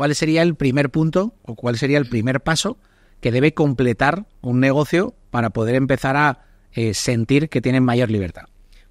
¿Cuál sería el primer punto o cuál sería el primer paso que debe completar un negocio para poder empezar a eh, sentir que tienen mayor libertad?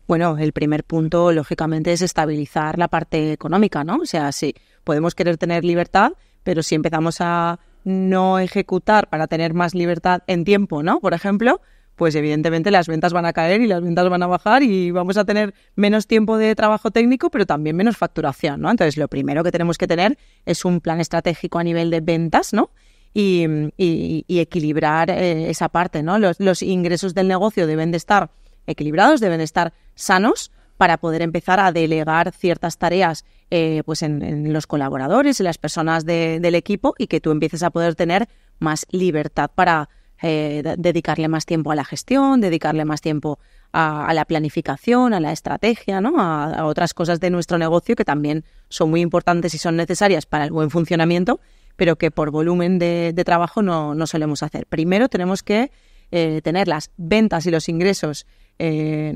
Bueno, el primer punto, lógicamente, es estabilizar la parte económica, ¿no? O sea, sí, podemos querer tener libertad, pero si empezamos a no ejecutar para tener más libertad en tiempo, ¿no? Por ejemplo, pues evidentemente las ventas van a caer y las ventas van a bajar y vamos a tener menos tiempo de trabajo técnico, pero también menos facturación, ¿no? Entonces, lo primero que tenemos que tener es un plan estratégico a nivel de ventas, ¿no? Y, equilibrar eh, esa parte, ¿no? Los, ingresos del negocio deben de estar equilibrados, deben de estar sanos para poder empezar a delegar ciertas tareas eh, pues en, los colaboradores, en las personas del equipo y que tú empieces a poder tener más libertad para eh, dedicarle más tiempo a la gestión, dedicarle más tiempo a, la planificación, a la estrategia, ¿no? A, otras cosas de nuestro negocio que también son muy importantes y son necesarias para el buen funcionamiento, pero que por volumen de, trabajo no, solemos hacer. Primero tenemos que eh, tener las ventas y los ingresos eh,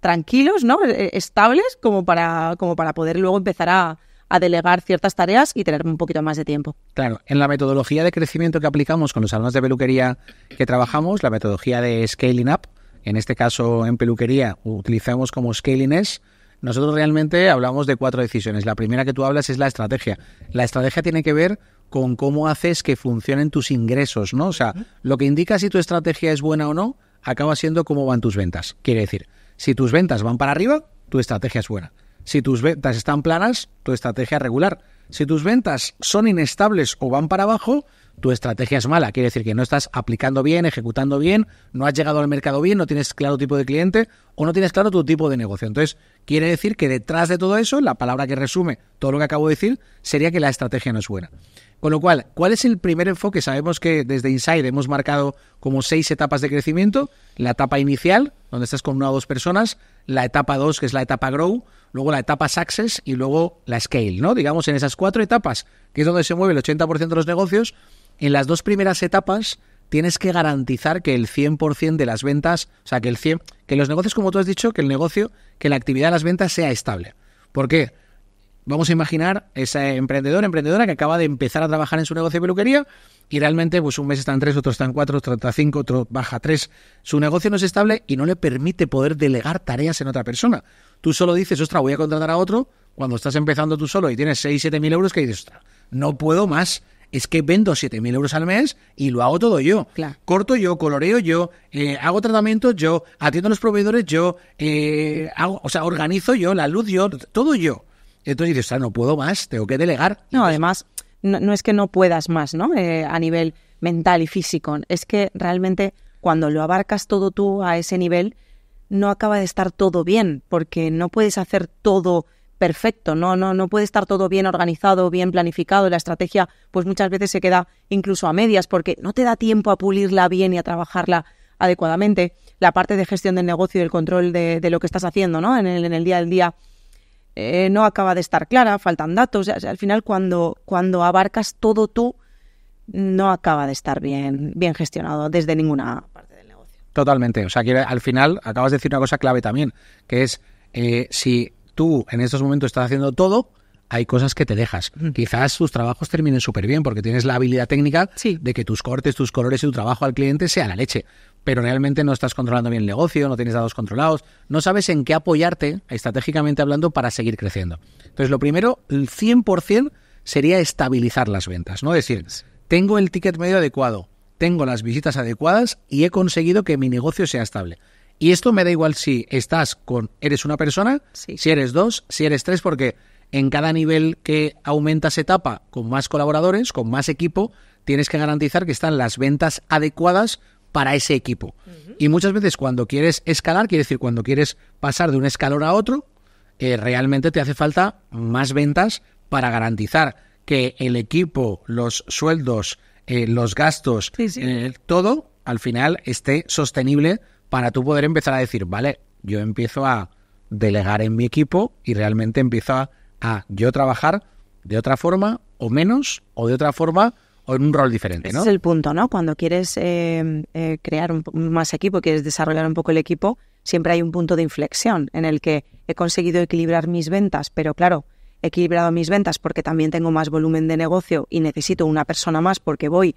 tranquilos, ¿no? estables, como para, como para poder luego empezar a, a delegar ciertas tareas y tener un poquito más de tiempo. Claro, en la metodología de crecimiento que aplicamos con los alumnos de peluquería que trabajamos, la metodología de scaling up, en este caso en peluquería utilizamos como scaling es, nosotros realmente hablamos de cuatro decisiones. La primera que tú hablas es la estrategia. La estrategia tiene que ver con cómo haces que funcionen tus ingresos, ¿no? O sea, lo que indica si tu estrategia es buena o no acaba siendo cómo van tus ventas. Quiere decir, si tus ventas van para arriba, tu estrategia es buena. Si tus ventas están planas, tu estrategia es regular. Si tus ventas son inestables o van para abajo, tu estrategia es mala. Quiere decir que no estás aplicando bien, ejecutando bien, no has llegado al mercado bien, no tienes claro tipo de cliente o no tienes claro tu tipo de negocio. Entonces, quiere decir que detrás de todo eso, la palabra que resume todo lo que acabo de decir sería que la estrategia no es buena. Con lo cual, ¿cuál es el primer enfoque? Sabemos que desde Inside hemos marcado como seis etapas de crecimiento. La etapa inicial, donde estás con una o dos personas la etapa 2, que es la etapa Grow, luego la etapa Success y luego la Scale, ¿no? Digamos, en esas cuatro etapas, que es donde se mueve el 80% de los negocios, en las dos primeras etapas tienes que garantizar que el 100% de las ventas, o sea, que el que los negocios, como tú has dicho, que el negocio, que la actividad de las ventas sea estable. ¿Por qué? Vamos a imaginar esa emprendedor, emprendedora que acaba de empezar a trabajar en su negocio de peluquería y realmente pues un mes están tres, otro están cuatro, otro está cinco, otro baja tres. Su negocio no es estable y no le permite poder delegar tareas en otra persona. Tú solo dices, ostras, voy a contratar a otro cuando estás empezando tú solo y tienes seis, siete mil euros que dices, ostras, no puedo más. Es que vendo siete mil euros al mes y lo hago todo yo. Corto yo, coloreo yo, eh, hago tratamientos yo, atiendo a los proveedores yo, eh, hago, o sea, organizo yo, la luz yo, todo yo. Entonces dices, o ah, sea, no puedo más, tengo que delegar. No, además, no, es que no puedas más, ¿no? Eh, a nivel mental y físico. Es que realmente cuando lo abarcas todo tú a ese nivel, no acaba de estar todo bien, porque no puedes hacer todo perfecto, no, no, no puede estar todo bien organizado, bien planificado, la estrategia pues muchas veces se queda incluso a medias porque no te da tiempo a pulirla bien y a trabajarla adecuadamente. La parte de gestión del negocio y del control de, lo que estás haciendo ¿no? en, el, en el día a día eh, no acaba de estar clara, faltan datos. al final, cuando, cuando abarcas todo tú, no acaba de estar bien, bien gestionado desde ninguna parte del negocio. Totalmente. O sea, que al final acabas de decir una cosa clave también, que es eh, si tú en estos momentos estás haciendo todo, hay cosas que te dejas. Mm. Quizás tus trabajos terminen súper bien porque tienes la habilidad técnica de que tus cortes, tus colores y tu trabajo al cliente sea la leche pero realmente no estás controlando bien el negocio, no tienes dados controlados, no sabes en qué apoyarte, estratégicamente hablando, para seguir creciendo. Entonces, lo primero, el 100% sería estabilizar las ventas, ¿no? Decir, tengo el ticket medio adecuado, tengo las visitas adecuadas y he conseguido que mi negocio sea estable. Y esto me da igual si estás con, eres una persona, si eres dos, si eres tres, porque en cada nivel que aumentas etapa, con más colaboradores, con más equipo, tienes que garantizar que están las ventas adecuadas para ese equipo. Y muchas veces cuando quieres escalar, quiere decir cuando quieres pasar de un escalón a otro, eh, realmente te hace falta más ventas para garantizar que el equipo, los sueldos, eh, los gastos, eh, todo al final esté sostenible para tú poder empezar a decir, vale, yo empiezo a delegar en mi equipo y realmente empiezo a yo trabajar de otra forma o menos o de otra forma o en un rol diferente, ¿no? Ese es el punto, ¿no? Cuando quieres eh, eh, crear un, más equipo, quieres desarrollar un poco el equipo, siempre hay un punto de inflexión en el que he conseguido equilibrar mis ventas, pero claro, he equilibrado mis ventas porque también tengo más volumen de negocio y necesito una persona más porque voy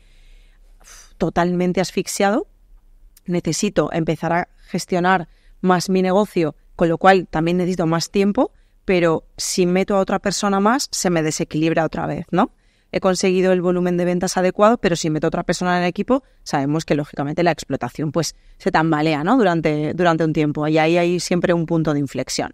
totalmente asfixiado. Necesito empezar a gestionar más mi negocio, con lo cual también necesito más tiempo, pero si meto a otra persona más, se me desequilibra otra vez, ¿no? he conseguido el volumen de ventas adecuado, pero si meto otra persona en el equipo, sabemos que lógicamente la explotación pues se tambalea ¿no? durante, durante un tiempo y ahí hay siempre un punto de inflexión.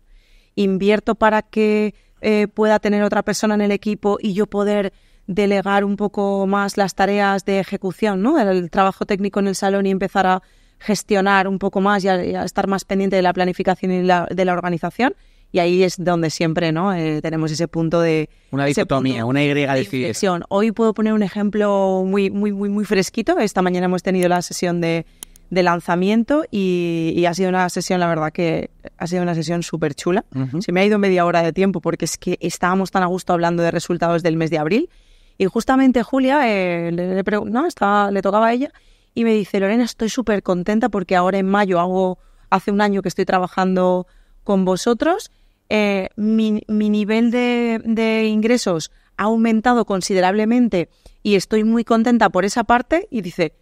Invierto para que eh, pueda tener otra persona en el equipo y yo poder delegar un poco más las tareas de ejecución, ¿no? el, trabajo técnico en el salón y empezar a gestionar un poco más y a, estar más pendiente de la planificación y de la organización. Y ahí es donde siempre ¿no? Eh, tenemos ese punto de... Una dicotomía, una Y de Hoy puedo poner un ejemplo muy, muy, muy, muy fresquito. Esta mañana hemos tenido la sesión de, lanzamiento y, ha sido una sesión, la verdad que ha sido una sesión súper chula. Se me ha ido media hora de tiempo porque es que estábamos tan a gusto hablando de resultados del mes de abril y justamente Julia eh, le, no, le tocaba a ella y me dice, Lorena, estoy súper contenta porque ahora en mayo hago, hace un año que estoy trabajando con vosotros eh, mi, nivel de, de ingresos ha aumentado considerablemente y estoy muy contenta por esa parte y dice,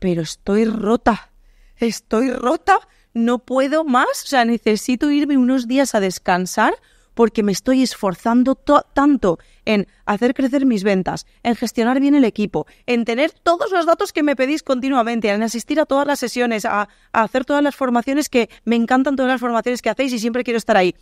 pero estoy rota, estoy rota, no puedo más, o sea, necesito irme unos días a descansar porque me estoy esforzando tanto en hacer crecer mis ventas, en gestionar bien el equipo, en tener todos los datos que me pedís continuamente, en asistir a todas las sesiones, a, hacer todas las formaciones que me encantan todas las formaciones que hacéis y siempre quiero estar ahí.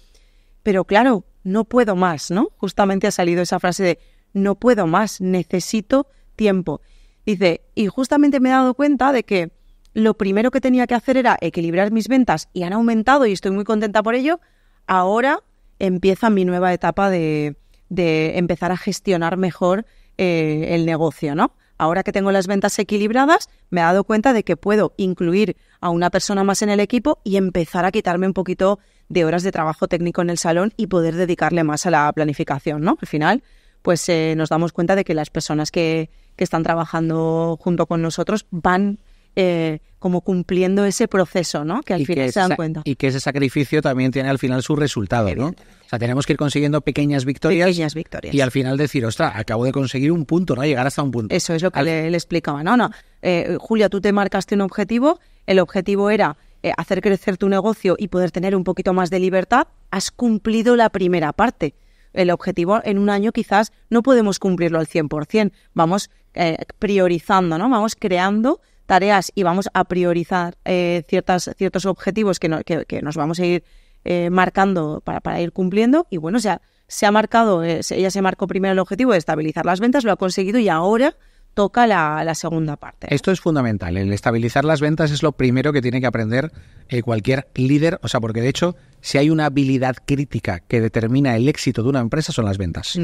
Pero claro, no puedo más, ¿no? Justamente ha salido esa frase de no puedo más, necesito tiempo. Dice, y justamente me he dado cuenta de que lo primero que tenía que hacer era equilibrar mis ventas y han aumentado y estoy muy contenta por ello. Ahora empieza mi nueva etapa de, empezar a gestionar mejor eh, el negocio, ¿no? Ahora que tengo las ventas equilibradas, me he dado cuenta de que puedo incluir a una persona más en el equipo y empezar a quitarme un poquito de horas de trabajo técnico en el salón y poder dedicarle más a la planificación, ¿no? Al final, pues eh, nos damos cuenta de que las personas que, que están trabajando junto con nosotros van eh, como cumpliendo ese proceso, ¿no? Que al final se dan cuenta. Y que ese sacrificio también tiene al final su resultado, ¿no? O sea, tenemos que ir consiguiendo pequeñas victorias. Y al final decir, ostras, acabo de conseguir un punto, ¿no? Llegar hasta un punto. Eso es lo que le, explicaba. No, no. Eh, Julia, tú te marcaste un objetivo. El objetivo era eh, hacer crecer tu negocio y poder tener un poquito más de libertad. Has cumplido la primera parte el objetivo en un año quizás no podemos cumplirlo al 100%. Vamos priorizando, ¿no? Vamos creando tareas y vamos a priorizar eh, ciertas, ciertos objetivos que, que, nos vamos a ir eh, marcando para, ir cumpliendo. Y bueno, o sea, se ha marcado, ella eh, se marcó primero el objetivo de estabilizar las ventas, lo ha conseguido y ahora toca la, segunda parte. Esto es fundamental. El estabilizar las ventas es lo primero que tiene que aprender eh, cualquier líder. O sea, porque de hecho, si hay una habilidad crítica que determina el éxito de una empresa, son las ventas.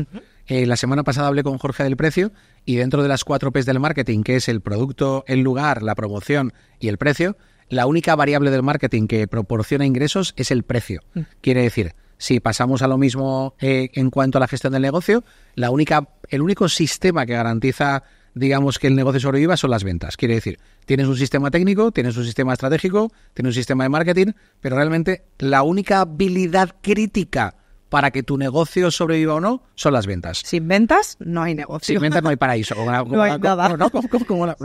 Eh, la semana pasada hablé con Jorge del Precio y dentro de las cuatro P's del marketing, que es el producto, el lugar, la promoción y el precio, la única variable del marketing que proporciona ingresos es el precio. Mm. Quiere decir, si pasamos a lo mismo eh, en cuanto a la gestión del negocio, la única, el único sistema que garantiza digamos, que el negocio sobreviva son las ventas. Quiere decir, tienes un sistema técnico, tienes un sistema estratégico, tienes un sistema de marketing, pero realmente la única habilidad crítica para que tu negocio sobreviva o no son las ventas. Sin ventas no hay negocio. Sin ventas no hay paraíso. no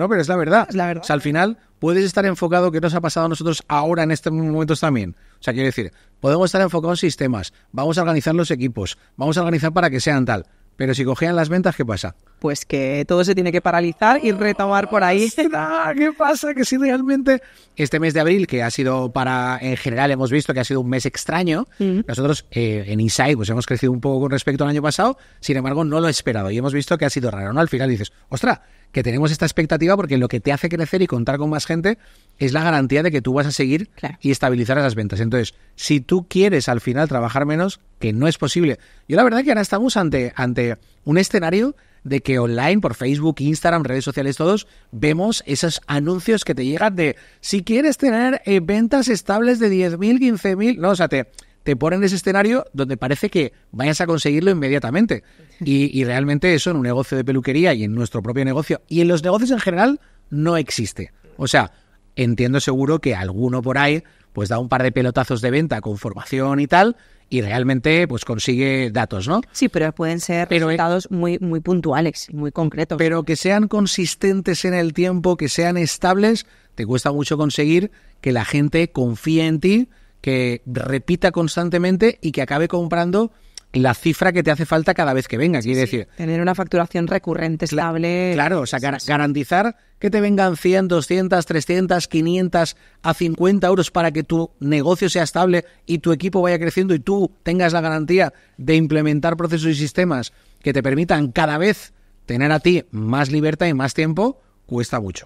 pero es la verdad. O sea, al final puedes estar enfocado, que nos ha pasado a nosotros ahora en estos momentos también. O sea, quiero decir, podemos estar enfocados en sistemas, vamos a organizar los equipos, vamos a organizar para que sean tal. Pero si cogían las ventas, ¿qué pasa? Pues que todo se tiene que paralizar y retomar por ahí. ¿Qué pasa? Que si realmente este mes de abril, que ha sido para, en general hemos visto que ha sido un mes extraño, mm. nosotros eh, en Inside, pues hemos crecido un poco con respecto al año pasado, sin embargo no lo he esperado y hemos visto que ha sido raro, ¿no? Al final dices, ostra, que tenemos esta expectativa porque lo que te hace crecer y contar con más gente es la garantía de que tú vas a seguir y estabilizar esas ventas. Entonces, si tú quieres al final trabajar menos, que no es posible. Yo la verdad que ahora estamos ante, ante un escenario de que online, por Facebook, Instagram, redes sociales, todos, vemos esos anuncios que te llegan de si quieres tener eh, ventas estables de 10.000, 15.000, no, o sea, te, te ponen ese escenario donde parece que vayas a conseguirlo inmediatamente. Y, realmente eso en un negocio de peluquería y en nuestro propio negocio y en los negocios en general no existe. O sea, entiendo seguro que alguno por ahí pues da un par de pelotazos de venta con formación y tal y realmente pues consigue datos, ¿no? Sí, pero pueden ser eh, resultados muy muy puntuales, muy concretos. Pero que sean consistentes en el tiempo, que sean estables, te cuesta mucho conseguir que la gente confíe en ti que repita constantemente y que acabe comprando la cifra que te hace falta cada vez que venga. decir, tener una facturación recurrente, estable. Claro, o sea, garantizar que te vengan 100, 200, 300, 500 a 50 euros para que tu negocio sea estable y tu equipo vaya creciendo y tú tengas la garantía de implementar procesos y sistemas que te permitan cada vez tener a ti más libertad y más tiempo, cuesta mucho.